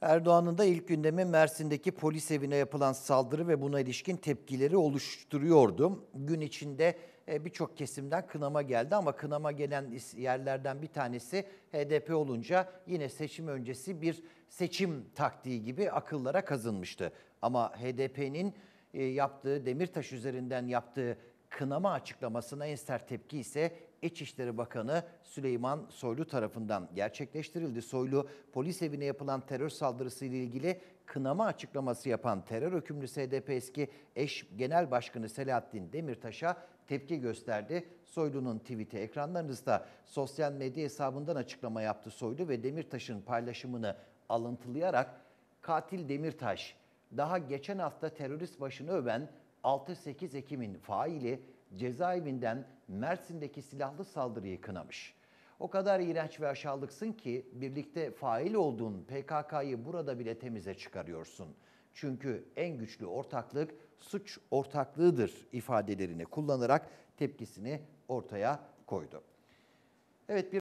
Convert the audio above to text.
Erdoğan'ın da ilk gündemi Mersin'deki polis evine yapılan saldırı ve buna ilişkin tepkileri oluşturuyordu. Gün içinde e, birçok kesimden kınama geldi ama kınama gelen yerlerden bir tanesi HDP olunca yine seçim öncesi bir seçim taktiği gibi akıllara kazınmıştı. Ama HDP'nin e, yaptığı Demirtaş üzerinden yaptığı kınama açıklamasına en sert tepki ise İçişleri Bakanı Süleyman Soylu tarafından gerçekleştirildi. Soylu polis evine yapılan terör saldırısı ile ilgili kınama açıklaması yapan terör hükümlüsü HDP eski eş genel başkanı Selahattin Demirtaş'a tepki gösterdi. Soylu'nun tweet'i ekranlarınızda sosyal medya hesabından açıklama yaptı Soylu ve Demirtaş'ın paylaşımını alıntılayarak katil Demirtaş daha geçen hafta terörist başını öven 6-8 Ekim'in faili cezaevinden Mersin'deki silahlı saldırıyı kınamış. O kadar iğrenç ve aşağılıksın ki birlikte fail olduğun PKK'yı burada bile temize çıkarıyorsun. Çünkü en güçlü ortaklık suç ortaklığıdır ifadelerini kullanarak tepkisini ortaya koydu. Evet bir